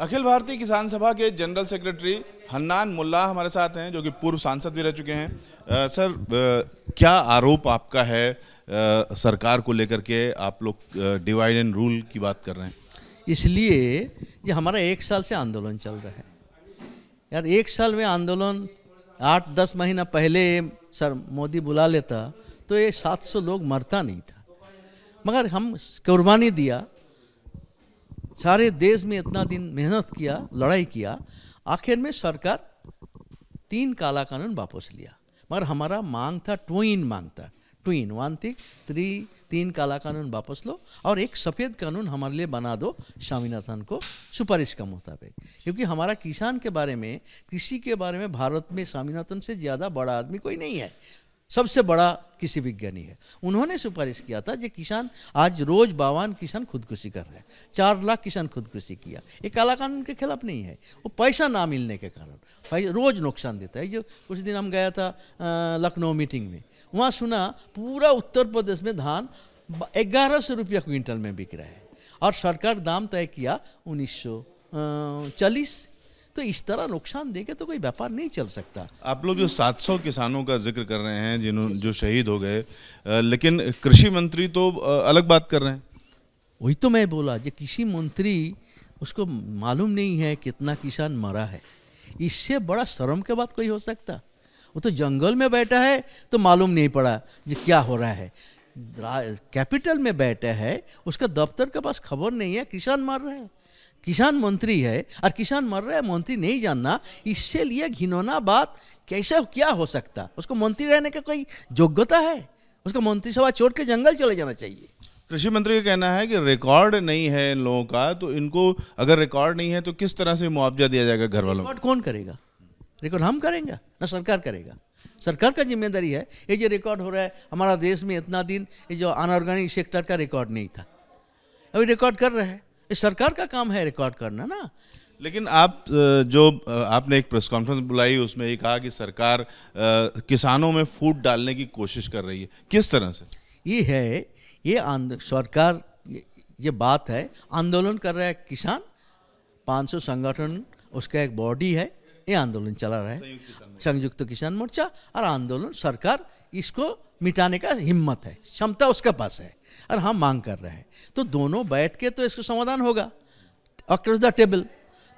अखिल भारतीय किसान सभा के जनरल सेक्रेटरी हन्नान मुल्ला हमारे साथ हैं जो कि पूर्व सांसद भी रह चुके हैं आ, सर आ, क्या आरोप आपका है आ, सरकार को लेकर के आप लोग डिवाइड एंड रूल की बात कर रहे हैं इसलिए ये हमारा एक साल से आंदोलन चल रहा है यार एक साल में आंदोलन आठ दस महीना पहले सर मोदी बुला लेता तो ये सात सौ लोग मरता नहीं था मगर हम कुर्बानी दिया सारे देश में इतना दिन मेहनत किया लड़ाई किया आखिर में सरकार तीन काला कानून वापस लिया मगर हमारा मांग था ट्वीन मांग था ट्वीन वन थी थ्री तीन काला कानून वापस लो और एक सफ़ेद कानून हमारे लिए बना दो स्वामीनाथन को सुपारिश का मुताबिक क्योंकि हमारा किसान के बारे में कृषि के बारे में भारत में स्वामीनाथन से ज़्यादा बड़ा आदमी कोई नहीं है सबसे बड़ा किसी विज्ञानी है उन्होंने सिफारिश किया था कि किसान आज रोज बावन किसान खुदकुशी कर रहे हैं चार लाख किसान खुदकुशी किया ये काला कानून के खिलाफ नहीं है वो पैसा ना मिलने के कारण रोज नुकसान देता है जो कुछ दिन हम गया था लखनऊ मीटिंग में वहाँ सुना पूरा उत्तर प्रदेश में धान ग्यारह सौ रुपया क्विंटल में बिक रहा है और सरकार दाम तय किया उन्नीस सौ चालीस तो इस तरह नुकसान देके तो कोई व्यापार नहीं चल सकता आप लोग जो 700 किसानों का जिक्र कर रहे हैं जिन्होंने जो शहीद हो गए लेकिन कृषि मंत्री तो अलग बात कर रहे हैं वही तो मैं बोला जो कृषि मंत्री उसको मालूम नहीं है कितना किसान मरा है इससे बड़ा शर्म के बात कोई हो सकता वो तो जंगल में बैठा है तो मालूम नहीं पड़ा जो क्या हो रहा है कैपिटल में बैठा है उसका दफ्तर के पास खबर नहीं है किसान मार रहा है किसान मंत्री है और किसान मर रहे मंत्री नहीं जानना इससे लिए घिनौना बात कैसे क्या हो सकता उसको मंत्री रहने का कोई योग्यता है उसको मंत्रिसभा छोड़ के जंगल चले जाना चाहिए कृषि मंत्री का कहना है कि रिकॉर्ड नहीं है इन लोगों का तो इनको अगर रिकॉर्ड नहीं है तो किस तरह से मुआवजा दिया जाएगा घर वालों रिकॉर्ड कौन करेगा रिकॉर्ड हम करेंगे ना सरकार करेगा सरकार का जिम्मेदारी है ये जो रिकॉर्ड हो रहा है हमारा देश में इतना दिन ये जो अनऑर्गेनिक सेक्टर का रिकॉर्ड नहीं था अभी रिकॉर्ड कर रहे हैं सरकार का काम है रिकॉर्ड करना ना लेकिन आप जो आपने एक प्रेस कॉन्फ्रेंस बुलाई उसमें ये कहा कि सरकार किसानों में फूट डालने की कोशिश कर रही है किस तरह से ये है ये सरकार ये बात है आंदोलन कर रहा है किसान 500 संगठन उसका एक बॉडी है ये आंदोलन चला रहा है संयुक्त किसान मोर्चा और आंदोलन सरकार इसको मिटाने का हिम्मत है क्षमता उसके पास है और हम मांग कर रहे हैं तो दोनों बैठ के तो इसका समाधान होगा अक्रॉस द टेबल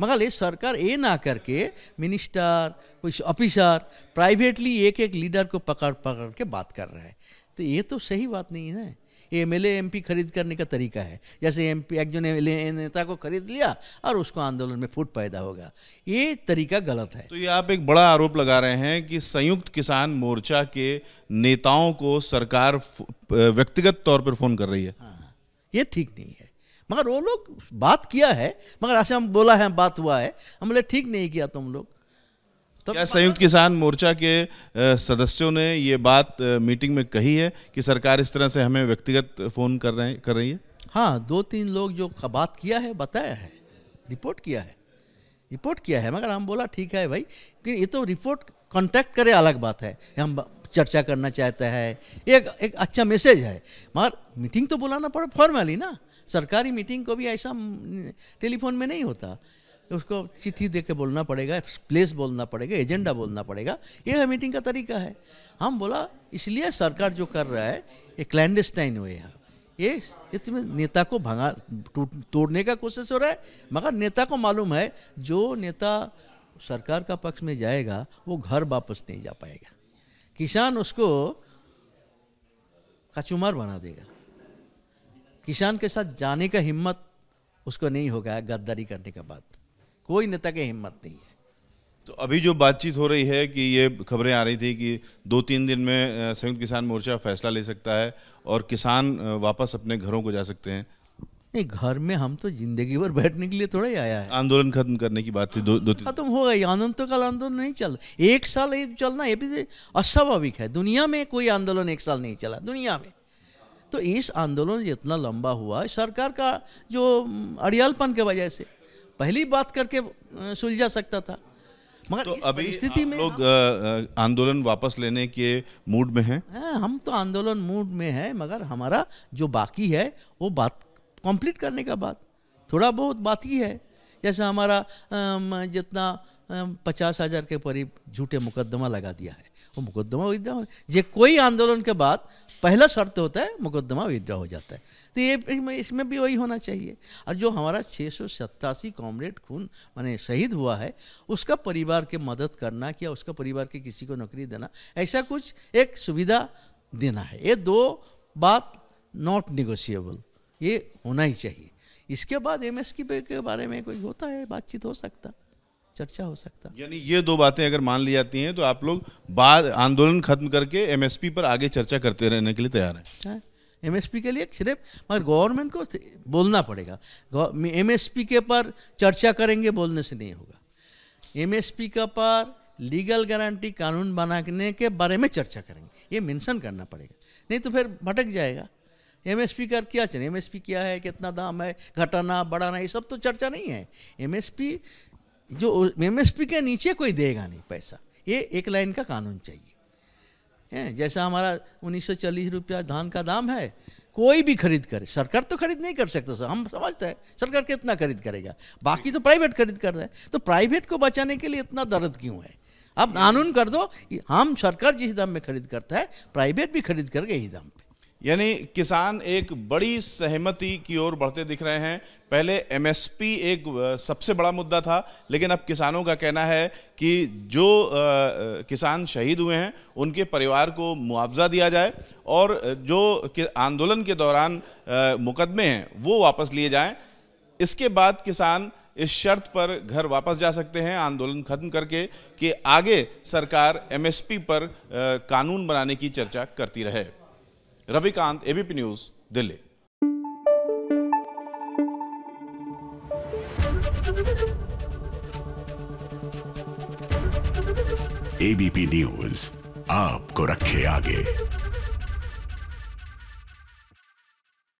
मगर ये सरकार ये ना करके मिनिस्टर कोई ऑफिसर प्राइवेटली एक एक लीडर को पकड़ पकड़ के बात कर रहा है तो ये तो सही बात नहीं है एम एल खरीद करने का तरीका है जैसे एम पी एक जो ने, नेता को खरीद लिया और उसको आंदोलन में फूट पैदा होगा ये तरीका गलत है तो ये आप एक बड़ा आरोप लगा रहे हैं कि संयुक्त किसान मोर्चा के नेताओं को सरकार व्यक्तिगत तौर पर फोन कर रही है हाँ, ये ठीक नहीं है मगर वो लोग बात किया है मगर ऐसे हम बोला है बात हुआ है हम बोले ठीक नहीं किया तुम लोग क्या संयुक्त किसान मोर्चा के सदस्यों ने ये बात मीटिंग में कही है कि सरकार इस तरह से हमें व्यक्तिगत फोन कर रहे कर रही है हाँ दो तीन लोग जो बात किया है बताया है रिपोर्ट किया है रिपोर्ट किया है मगर हम बोला ठीक है भाई कि ये तो रिपोर्ट कॉन्टैक्ट करे अलग बात है हम चर्चा करना चाहते हैं एक एक अच्छा मैसेज है मगर मीटिंग तो बुलाना पड़े फॉर्मली ना सरकारी मीटिंग को भी ऐसा टेलीफोन में नहीं होता तो उसको चिट्ठी दे के बोलना पड़ेगा प्लेस बोलना पड़ेगा एजेंडा बोलना पड़ेगा ये मीटिंग का तरीका है हम बोला इसलिए सरकार जो कर रहा है ये क्लैंडस्टाइन हुए है ये इसमें नेता को भंगा तोड़ने का कोशिश हो रहा है मगर नेता को मालूम है जो नेता सरकार का पक्ष में जाएगा वो घर वापस नहीं जा पाएगा किसान उसको कचुमार बना देगा किसान के साथ जाने का हिम्मत उसको नहीं होगा गद्दारी करने का बाद कोई नेता की हिम्मत नहीं है तो अभी जो बातचीत हो रही है कि ये खबरें आ रही थी कि दो तीन दिन में संयुक्त किसान मोर्चा फैसला ले सकता है और किसान वापस अपने घरों को जा सकते हैं नहीं घर में हम तो जिंदगी भर बैठने के लिए थोड़ा ही आया है आंदोलन खत्म करने की बात थी दो दो खत्म हो गई आंदोलन तो कल आंदोलन नहीं चल एक साल एक चलना ये भी तो अस्वाभाविक है दुनिया में कोई आंदोलन एक साल नहीं चला दुनिया में तो इस आंदोलन जितना लंबा हुआ सरकार का जो अड़ियालपन के वजह से पहली बात करके सुलझा सकता था मगर तो अभी स्थिति में लोग आंदोलन वापस लेने के मूड में हैं हाँ, हम तो आंदोलन मूड में है मगर हमारा जो बाकी है वो बात कंप्लीट करने का बात थोड़ा बहुत बाकी है जैसे हमारा जितना पचास हज़ार के करीब झूठे मुकदमा लगा दिया है वो मुकदमा हो जो कोई आंदोलन के बाद पहला शर्त होता है मुकदमा विद्रा हो जाता है तो ये इसमें भी वही होना चाहिए और जो हमारा छः सौ सत्तासी कॉमरेड खून मैंने शहीद हुआ है उसका परिवार के मदद करना या उसका परिवार के किसी को नौकरी देना ऐसा कुछ एक सुविधा देना है ये दो बात नॉट निगोशिएबल ये होना ही चाहिए इसके बाद की के बारे में कोई होता है बातचीत हो सकता चर्चा हो सकता यानी ये दो बातें अगर मान ली जाती हैं तो आप लोग बाद आंदोलन खत्म करके एमएसपी पर आगे चर्चा करते रहने के लिए तैयार हैं पी अच्छा, के लिए सिर्फ मगर गवर्नमेंट को बोलना पड़ेगा पी के पर चर्चा करेंगे बोलने से नहीं होगा एमएसपी का पर लीगल गारंटी कानून बनाने के बारे में चर्चा करेंगे ये मेंशन करना पड़ेगा नहीं तो फिर भटक जाएगा एम एस पी का क्या चल एम एस पी क्या है कितना दाम है घटाना बढ़ाना ये सब तो चर्चा नहीं है एम एस पी जो एमएसपी के नीचे कोई देगा नहीं पैसा ये एक लाइन का कानून चाहिए है जैसा हमारा उन्नीस सौ चालीस रुपया धान का दाम है कोई भी खरीद करे सरकार तो खरीद नहीं कर सकता सर हम समझते हैं सरकार कितना खरीद करेगा बाकी तो प्राइवेट खरीद कर रहे हैं तो प्राइवेट को बचाने के लिए इतना दर्द क्यों है अब कानून कर दो हम सरकार जिस दाम में खरीद करता है प्राइवेट भी खरीद करके यही दाम यानी किसान एक बड़ी सहमति की ओर बढ़ते दिख रहे हैं पहले एमएसपी एक सबसे बड़ा मुद्दा था लेकिन अब किसानों का कहना है कि जो किसान शहीद हुए हैं उनके परिवार को मुआवजा दिया जाए और जो आंदोलन के दौरान मुकदमे हैं वो वापस लिए जाएं इसके बाद किसान इस शर्त पर घर वापस जा सकते हैं आंदोलन खत्म करके कि आगे सरकार एमएसपी पर कानून बनाने की चर्चा करती रहे Ravikant ABP News Delhi ABP News आपको रखे आगे